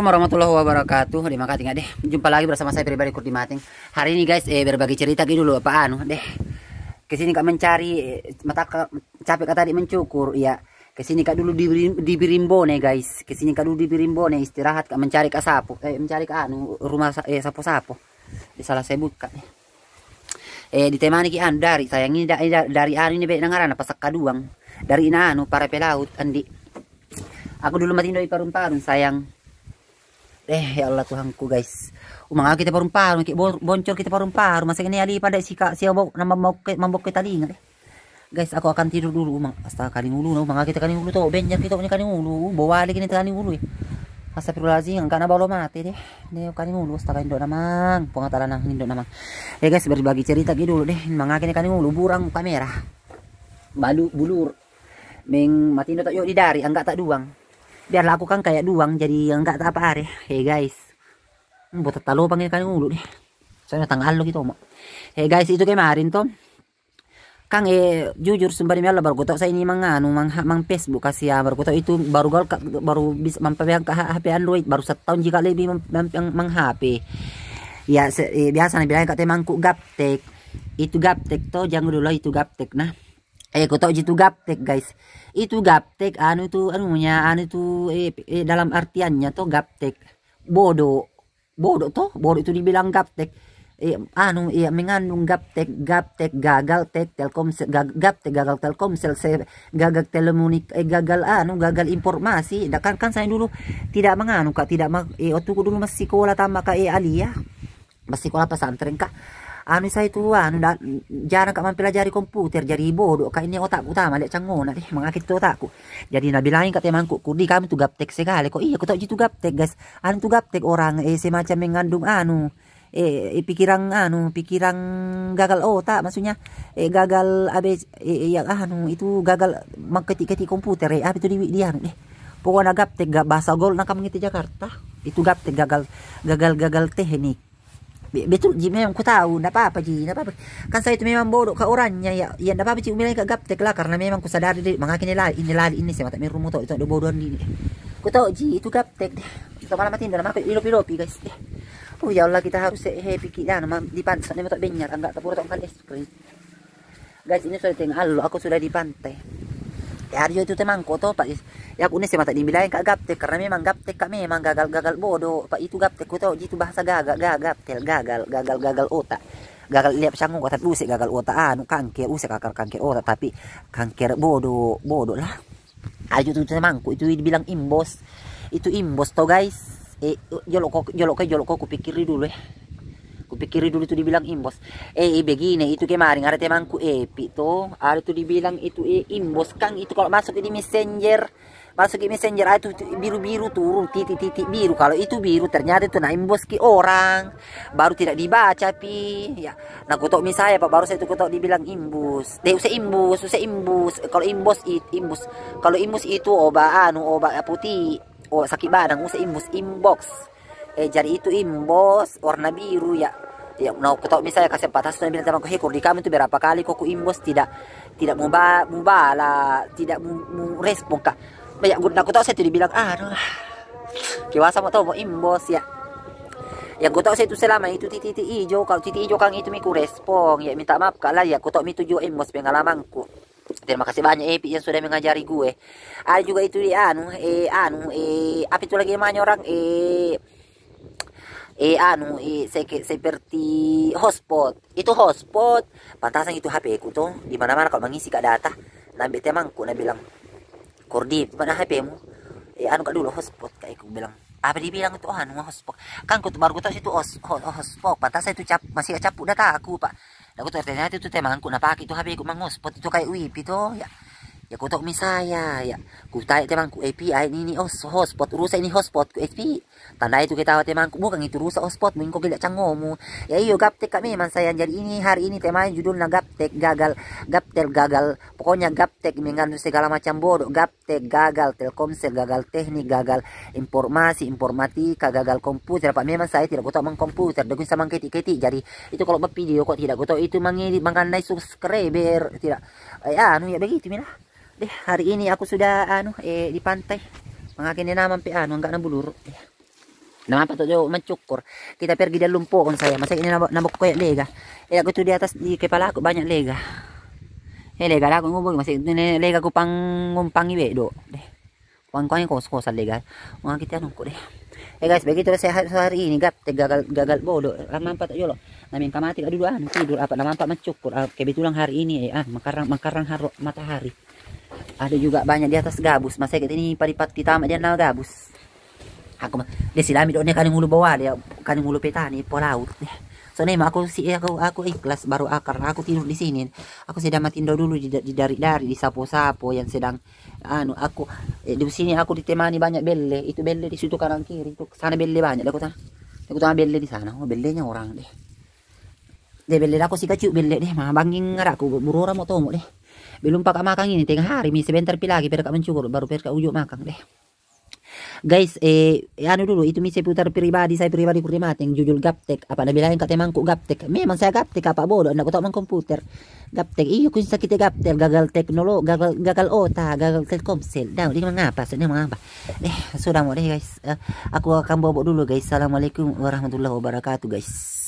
Assalamualaikum warahmatullahi wabarakatuh. Terima kasih nggak deh. Jumpa lagi bersama saya pribadi Kurdi Mating. Hari ini guys eh berbagi cerita gitu dulu apa anu deh. Kesini kak mencari eh, mata kak, capek kak tadi mencukur ya. Kesini kak dulu di di nih guys. Kesini kak dulu di birimbo nih istirahat kak mencari kak sapu eh mencari kak anu rumah eh sapu sapu. disalah salah saya buka deh. Eh ditemani ki anu dari sayang ini dari dari anu ini baik dengaran apa sekaduang. Dari ina anu para pelaut andi. Aku dulu mati doi parun-parun sayang eh ya Allah Tuhanku guys umang kita parung parung kita boncor kita parung parung masa ini ali pada si kak siapa nama mau mambok tadi ingat eh? guys aku akan tidur dulu umang astaga kali ulu nah umang kita kali ulu tuh benjak kita punya kali ulu uh, bawa lagi kita kali ulu ya karena enggak bawa mati deh. Deh, kali ngulu, astaga indok namang, Pengatalan nang indok namang. Ya guys, berbagi cerita gitu dulu deh. ini kali ngulu, burang kamera. Balu bulur. Meng mati indok tak yuk di dari, enggak tak duang biar aku kan kayak duang jadi enggak tak apa hari, hey guys hmm, buat tata panggil kan ulu nih, saya tanggal lo gitu mau hey guys itu kemarin tuh Kang eh jujur sembari malah baru kutok saya ini anu mang mang Facebook kasih ya baru kutok itu baru gal baru bisa yang ke HP Android baru setahun jika lebih memegang mang HP. Ya eh, biasa nih biasa bilang kata mangku gaptek. Itu gaptek tuh jangan dulu itu gaptek nah eh kau tahu itu gaptek guys itu gaptek anu itu anunya anu itu eh, eh, dalam artiannya tuh gaptek bodoh bodoh tuh bodoh itu dibilang gaptek eh, anu eh, mengandung gaptek gaptek gagal tek telkomsel gag, gaptek gagal telkomsel se, gagal telemonik eh, gagal anu gagal informasi kan kan saya dulu tidak menganu kak tidak eh waktu dulu masih sekolah tambah kak eh ya masih sekolah pesantren kak Ami ah, saya tu ah, anu dah jarang kak mempelajari komputer jadi bodoh kak ini otak utama lek canggih nak mengakit tu aku. Jadi nabi lain kat mangku kudi kami tu gaptek segala kok iya aku tak jitu gaptek guys. Anu tu gaptek orang eh semacam mengandung anu eh, eh, pikiran anu pikiran gagal otak maksudnya eh gagal abe eh, eh, yang anu itu gagal mengketik-ketik komputer eh apa itu di dia eh pokoknya gaptek gak bahasa gol nak kamu Jakarta itu gaptek gagal gagal gagal teknik Betul Ji memang ku tahu Tidak apa-apa Ji Tidak apa-apa Kan saya itu memang bodoh ke orangnya Ya ya tidak ya, apa-apa Ji Umi lain ke gaptek lah Karena memang ku sadar dia Maka ini lari Ini lari ini Saya mata miru Itu ada bodohan ini Ku tahu Ji Itu gaptek Kita malam mati Dalam aku ilop-ilopi guys Oh ya Allah Kita harus happy kita Nama di pantai Ini mutok benyar Enggak terpuruk kan, Enggak eh, es krim Guys ini sudah tengah Allah Aku sudah di pantai Arjo itu teman koto pak ya aku nih tak dibilai kak gaptek karena memang gaptek kami memang gagal gagal bodoh pak itu gaptek koto itu bahasa gagal gagal gagal gagal gagal otak gagal lihat sanggup tapi usik gagal otak anu kanker usik akar kanker otak tapi kanker bodoh bodoh lah ayo teman temangku itu dibilang imbos itu imbos to guys eh jolok jolok jolok aku pikir dulu ya pikir dulu itu dibilang imbos. Eh, eh, begini, itu kemarin ada temanku Epi eh, tuh. Ah, ada itu dibilang itu eh, imbos. Kang itu kalau masuk di messenger. Masuk di messenger ah, itu biru-biru turun. Titik-titik biru. Kalau itu biru ternyata itu nah imbos ki orang. Baru tidak dibaca pi. Ya. Nah kutok misalnya pak baru saya itu kutok dibilang imbus. Deh usai imbus, usai imbus. Kalau imbos itu imbus. Kalau imbus itu obat anu obat putih. Oh sakit badan usai imbus inbox eh, jari itu imbos warna biru ya ya mau nah, ketok misalnya kasih 400 nabi bilang temanku di kami itu berapa kali kok imbos tidak tidak mubah mubala tidak merespon kak banyak guna nak tahu saya tidak bilang ah no. kewasa mau tahu mau imbos ya ya gue tahu saya itu selama itu titik titik hijau kalau titik hijau kang itu miku respon ya minta maaf kak lah ya gue tahu itu juga imbos pengalamanku Terima kasih banyak Epi yang sudah mengajari gue. Ada juga itu di anu eh anu eh apa itu lagi namanya orang eh e anu e se seperti hotspot itu hotspot pantasan itu HP ku tuh di mana mana kalau mengisi kak data nabi temanku nabi bilang kurdi mana HP mu e anu kak dulu hotspot kak aku bilang apa dia bilang itu anu ah, hotspot kan ku baru ku tahu itu hotspot pantasan itu cap masih capu data aku pak aku tuh ternyata itu temanku nah itu HP ku mang hotspot itu kayak wifi tuh ya Ya ku tok mi ya. ya. Ku tai teman ku api ini ni oh hotspot rusak ini hotspot ku HP. tanda itu kita teman ku bukan itu rusak hotspot mungkin kau tidak cangomu. Ya iyo gaptek kami memang saya jadi ini hari ini teman judul na gaptek gagal gaptel gagal. Pokoknya gaptek mengandung segala macam bodoh gaptek gagal telkomsel gagal teknik gagal informasi informatika gagal komputer apa memang saya tidak tahu mengkomputer komputer dengan sama keti-keti jadi itu kalau video kok tidak tahu itu mengedit mengandai subscriber tidak ya anu ya begitu mina deh hari ini aku sudah anu eh di pantai mengakini nama pi anu enggak nabulur eh. Nama apa tuh mencukur. Kita pergi dari lumpuh kon saya. Masa ini nabok nabok koyak lega. Eh aku tuh di atas di kepala aku banyak lega. Eh lega lah aku ngumpul masih ini lega aku pang ngumpangi bedo deh. kuang kau kos kosan lega. Uang kita nunggu deh. Eh guys begitu saya hari ini gap tegagal gagal bodoh. Lama apa tuh lo? nami kamati aduh doan tidur apa nama apa mencukur. Ah, kebetulan hari ini eh ah makarang makarang haru matahari ada juga banyak di atas gabus masa kita ini paripat kita dia nal gabus aku dia silami doanya kan ngulu bawah dia kan ngulu petani po laut nih aku si aku aku ikhlas baru akar aku tidur di sini aku sedang matiin dulu di, dari dari di sapo-sapo yang sedang anu aku eh, di sini aku ditemani banyak belle itu belle di situ kanan kiri itu sana belle banyak aku tahu. aku tahu belle di sana oh bellenya orang deh dia belle aku si kecil belle deh mah banging aku buru orang mau tomo deh belum pakai makan ini tengah hari mi sebentar pi lagi perka mencukur baru perka ujuk makan deh guys eh anu dulu itu misi putar pribadi saya pribadi kurima mati yang judul gaptek apa nabi lain kata mangku gaptek memang saya gaptek apa bodoh aku tahu mengkomputer komputer gaptek iyo kunci sakit gaptek gagal teknologi gagal gagal otak gagal telkomsel dah ini mengapa sih mengapa eh sudah mau deh guys eh, aku akan bobok dulu guys assalamualaikum warahmatullahi wabarakatuh guys